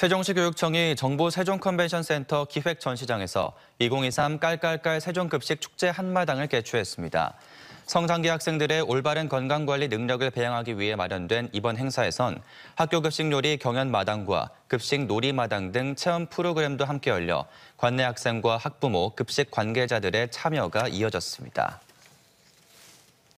세종시 교육청이 정부 세종컨벤션센터 기획 전시장에서 2023 깔깔깔 세종급식 축제 한마당을 개최했습니다. 성장기 학생들의 올바른 건강관리 능력을 배양하기 위해 마련된 이번 행사에선 학교 급식 요리 경연 마당과 급식 놀이 마당 등 체험 프로그램도 함께 열려 관내 학생과 학부모, 급식 관계자들의 참여가 이어졌습니다.